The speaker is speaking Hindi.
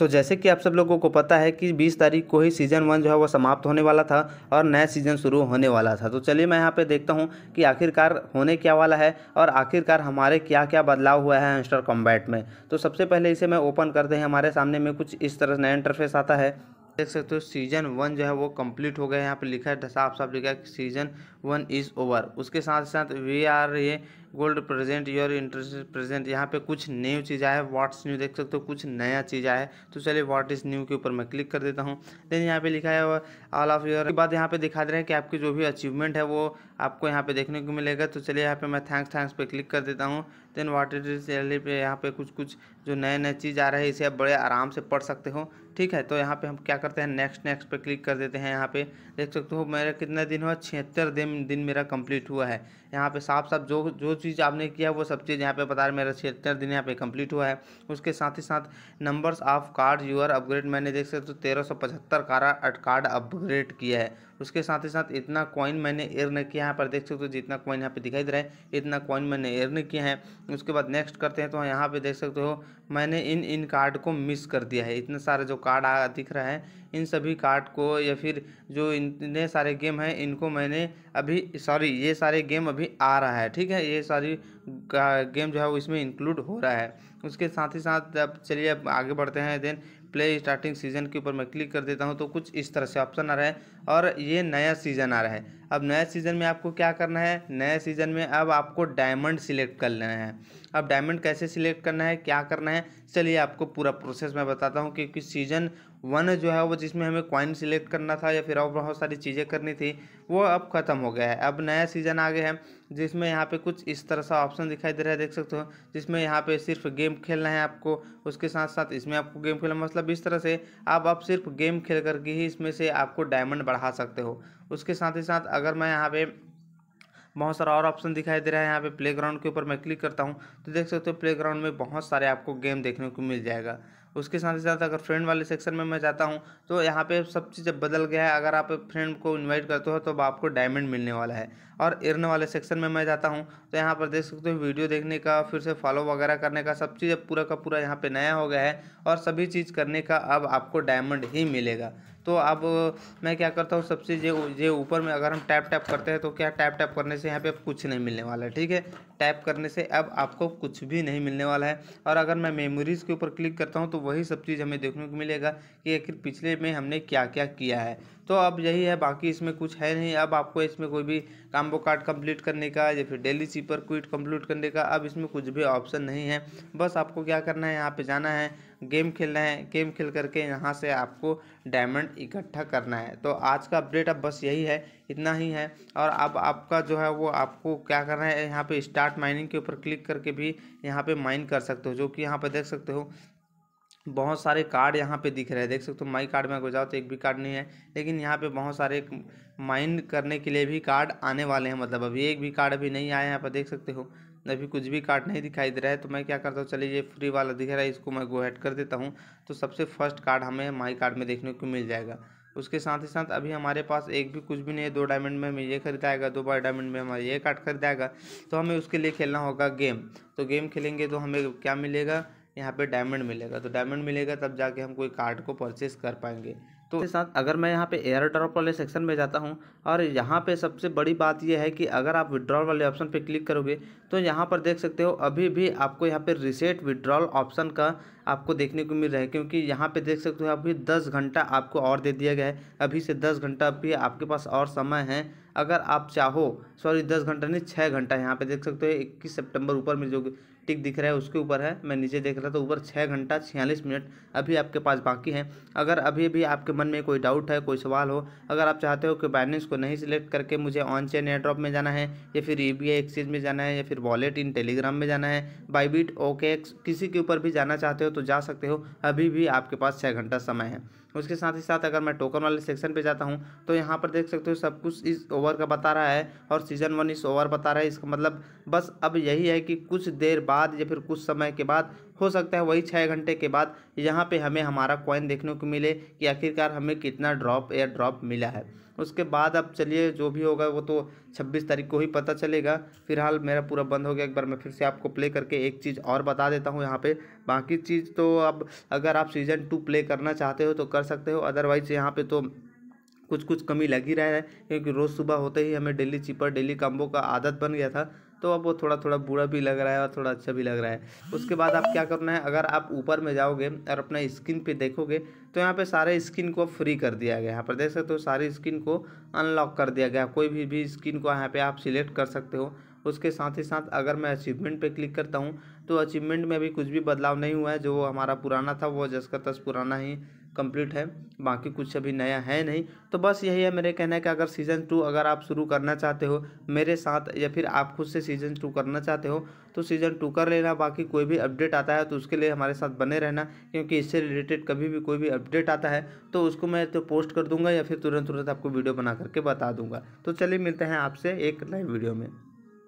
तो जैसे कि आप सब लोगों को पता है कि 20 तारीख को ही सीज़न वन जो है वो समाप्त होने वाला था और नया सीज़न शुरू होने वाला था तो चलिए मैं यहाँ पे देखता हूँ कि आखिरकार होने क्या वाला है और आखिरकार हमारे क्या क्या बदलाव हुआ है हंस्टर कॉम्बैट में तो सबसे पहले इसे मैं ओपन करते हैं हमारे सामने में कुछ इस तरह नया इंटरफेस आता है देख सकते हो सीजन वन जो है वो कंप्लीट हो गया है यहाँ पे लिखा है साफ साफ लिखा है कि सीजन वन इज़ ओवर उसके साथ साथ वी आर ये gold present your interest present यहाँ पे कुछ न्यू चीज़ आया है व्हाट्स न्यू देख सकते हो कुछ नया चीज़ आया है तो चलिए व्हाट इज़ न्यू के ऊपर मैं क्लिक कर देता हूँ देन यहाँ पे लिखा है ऑल ऑफ योर के बाद यहाँ पे दिखा दे रहे हैं कि आपकी जो भी अचीवमेंट है वो आपको यहाँ पे देखने को मिलेगा तो चलिए यहाँ पे मैं थैंक्स थैंक्स पे क्लिक कर देता हूँ देन वाट इज इज पे यहाँ पे कुछ कुछ जो नए नए चीज़ आ रहे हैं इसे आप बड़े आराम से पढ़ सकते हो ठीक है तो यहाँ पे हम क्या करते हैं नेक्स्ट नेक्स्ट पे क्लिक कर देते हैं यहाँ पे देख सकते हो मेरे कितने दिन हुआ छिहत्तर दिन दिन मेरा कंप्लीट हुआ है यहाँ पे साफ साफ जो जो चीज़ आपने किया वो सब चीज़ यहाँ पे बता रहे मेरा छिहत्तर दिन यहाँ पे कंप्लीट हुआ है उसके साथ ही साथ numbers of card your upgrade मैंने देख सकते हो तेरह सौ पचहत्तर कार्ड अपग्रेड किया है उसके साथ ही साथ इतना कॉइन मैंने एर्न किया यहाँ पर देख सकते हो जितना कॉइन यहाँ पे दिखाई दे रहा है इतना कॉइन मैंने एर्न किया है उसके बाद नेक्स्ट करते हैं तो यहाँ पे देख सकते हो मैंने इन इन कार्ड को मिस कर दिया है इतना सारा जो कार्ड दिख रहा है इन सभी कार्ड को या फिर जो इतने सारे गेम हैं इनको मैंने अभी सॉरी ये सारे गेम अभी अभी आ रहा है ठीक है ये सारी गेम जो है वो इसमें इंक्लूड हो रहा है उसके साथ ही साथ अब चलिए अब आगे बढ़ते हैं देन प्ले स्टार्टिंग सीजन के ऊपर मैं क्लिक कर देता हूँ तो कुछ इस तरह से ऑप्शन आ रहा है और ये नया सीजन आ रहा है अब नया सीजन में आपको क्या करना है नए सीजन में अब आपको डायमंड सिलेक्ट कर लेना है अब डायमंड कैसे सिलेक्ट करना है क्या करना है चलिए आपको पूरा प्रोसेस मैं बताता हूँ क्योंकि सीजन वन जो है वो जिसमें हमें क्वाइन सिलेक्ट करना था या फिर और बहुत सारी चीज़ें करनी थी वो अब ख़त्म हो गया है अब नया सीजन आ गया है जिसमें यहाँ पे कुछ इस तरह सा ऑप्शन दिखाई दे रहा है देख सकते हो जिसमें यहाँ पे सिर्फ गेम खेलना है आपको उसके साथ साथ इसमें आपको गेम खेलना मतलब इस तरह से आप आप सिर्फ गेम खेल करके ही इसमें से आपको डायमंड बढ़ा सकते हो उसके साथ ही साथ अगर मैं यहाँ पे बहुत सारा और ऑप्शन दिखाई दे रहा है यहाँ पे प्ले ग्राउंड के ऊपर मैं क्लिक करता हूँ तो देख सकते हो प्ले ग्राउंड में बहुत सारे आपको गेम देखने को मिल जाएगा उसके साथ ही साथ अगर फ्रेंड वाले सेक्शन में मैं जाता हूँ तो यहाँ पे सब चीज़ें बदल गया है अगर आप फ्रेंड को इनवाइट करते हो तो आपको डायमंड मिलने वाला है और इर्न वाले सेक्शन में मैं जाता हूँ तो यहाँ पर देख सकते हो वीडियो देखने का फिर से फॉलो वगैरह करने का सब अब पूरा का पूरा यहाँ पर नया हो गया है और सभी चीज़ करने का अब आपको डायमंड ही मिलेगा तो अब मैं क्या करता हूँ सबसे जे ये ऊपर में अगर हम टैप टैप करते हैं तो क्या टैप टैप करने से यहाँ पे कुछ नहीं मिलने वाला है ठीक है टैप करने से अब आपको कुछ भी नहीं मिलने वाला है और अगर मैं मेमोरीज़ के ऊपर क्लिक करता हूँ तो वही सब चीज़ हमें देखने को मिलेगा कि आखिर पिछले में हमने क्या क्या किया है तो अब यही है बाकी इसमें कुछ है नहीं अब आपको इसमें कोई भी काम्बो कार्ड कंप्लीट करने का या फिर डेली सीपर क्विट कंप्लीट करने का अब इसमें कुछ भी ऑप्शन नहीं है बस आपको क्या करना है यहाँ पे जाना है गेम खेलना है गेम खेल करके यहाँ से आपको डायमंड इकट्ठा करना है तो आज का अपडेट अब बस यही है इतना ही है और अब आपका जो है वो आपको क्या करना है यहाँ पे स्टार्ट माइनिंग के ऊपर क्लिक करके भी यहाँ पे माइन कर सकते हो जो कि यहाँ पे देख सकते हो बहुत सारे कार्ड यहाँ पे दिख रहे हैं देख सकते हो माई कार्ड में अगर जाओ तो एक भी कार्ड नहीं है लेकिन यहाँ पे बहुत सारे माइंड करने के लिए भी कार्ड आने वाले हैं मतलब अभी एक भी कार्ड अभी नहीं आया यहाँ पर देख सकते हो अभी कुछ भी कार्ड नहीं दिखाई दे रहा है तो मैं क्या करता हूँ चलिए ये फ्री वाला दिख रहा है इसको मैं गो हेड कर देता हूँ तो सबसे फर्स्ट कार्ड हमें माई कार्ड में देखने को मिल जाएगा उसके साथ ही साथ अभी हमारे पास एक भी कुछ भी नहीं है दो डायमंड में हमें ये खरीदाएगा दो बार डायमंड में हमारे ये कार्ड खरीदाएगा तो हमें उसके लिए खेलना होगा गेम तो गेम खेलेंगे तो हमें क्या मिलेगा यहाँ पे डायमंड मिलेगा तो डायमंड मिलेगा तब जाके हम कोई कार्ड को परचेस कर पाएंगे तो साथ अगर मैं यहाँ पे एयर ड्रॉप वाले सेक्शन में जाता हूँ और यहाँ पे सबसे बड़ी बात यह है कि अगर आप विड्रॉल वाले ऑप्शन पे क्लिक करोगे तो यहाँ पर देख सकते हो अभी भी आपको यहाँ पे रिसेट विड्रॉल ऑप्शन का आपको देखने को मिल रहा है क्योंकि यहाँ पे देख सकते हो अभी दस घंटा आपको और दे दिया गया है अभी से दस घंटा अभी आपके पास और समय है अगर आप चाहो सॉरी दस घंटा नहीं छः घंटा यहाँ पर देख सकते हो इक्कीस सेप्टेम्बर ऊपर में जो टिक दिख रहा है उसके ऊपर है मैं नीचे देख रहा था ऊपर छः घंटा छियालीस मिनट अभी आपके पास बाकी है अगर अभी भी आपके मन में कोई डाउट है कोई सवाल हो अगर आप चाहते हो कि बैलेंस को नहीं सिलेक्ट करके मुझे ऑन चेन एयड्रॉप में जाना है या फिर ई बी एक्सचेंज में जाना है या फिर वॉलेट इन टेलीग्राम में जाना है बाईबीट ओके किसी के ऊपर भी जाना चाहते हो तो जा सकते हो अभी भी आपके पास छः घंटा समय है उसके साथ ही साथ अगर मैं टोकन वाले सेक्शन पे जाता हूँ तो यहाँ पर देख सकते हो सब कुछ इस ओवर का बता रहा है और सीजन वन इस ओवर बता रहा है इसका मतलब बस अब यही है कि कुछ देर बाद या फिर कुछ समय के बाद हो सकता है वही छः घंटे के बाद यहाँ पे हमें हमारा कॉइन देखने को मिले कि आखिरकार हमें कितना ड्रॉप एयर ड्रॉप मिला है उसके बाद अब चलिए जो भी होगा वो तो छब्बीस तारीख को ही पता चलेगा फिलहाल मेरा पूरा बंद हो गया एक बार मैं फिर से आपको प्ले करके एक चीज़ और बता देता हूँ यहाँ पे बाकी चीज़ तो अब अगर आप सीज़न टू प्ले करना चाहते हो तो कर सकते हो अदरवाइज़ यहाँ पर तो कुछ कुछ कमी लग ही रहा है क्योंकि रोज़ सुबह होते ही हमें डेली चीपर डेली कम्बो का आदत बन गया था तो अब वो थोड़ा थोड़ा बुरा भी लग रहा है और थोड़ा अच्छा भी लग रहा है उसके बाद आप क्या करना है अगर आप ऊपर में जाओगे और अपना स्किन पे देखोगे तो यहाँ पे सारे स्किन को फ्री कर दिया गया यहाँ पर देख सकते हो सारी स्किन को अनलॉक कर दिया गया कोई भी भी स्किन को यहाँ पे आप सिलेक्ट कर सकते हो उसके साथ ही साथ अगर मैं अचीवमेंट पे क्लिक करता हूँ तो अचीवमेंट में भी कुछ भी बदलाव नहीं हुआ है जो हमारा पुराना था वो जस का तस पुराना ही कंप्लीट है बाकी कुछ अभी नया है नहीं तो बस यही है मेरे कहना है कि अगर सीज़न टू अगर आप शुरू करना चाहते हो मेरे साथ या फिर आप खुद से सीज़न टू करना चाहते हो तो सीज़न टू कर लेना बाकी कोई भी अपडेट आता है तो उसके लिए हमारे साथ बने रहना क्योंकि इससे रिलेटेड कभी भी कोई भी अपडेट आता है तो उसको मैं तो पोस्ट कर दूंगा या फिर तुरंत तुरंत आपको वीडियो बना करके बता दूंगा तो चलिए मिलते हैं आपसे एक नए वीडियो में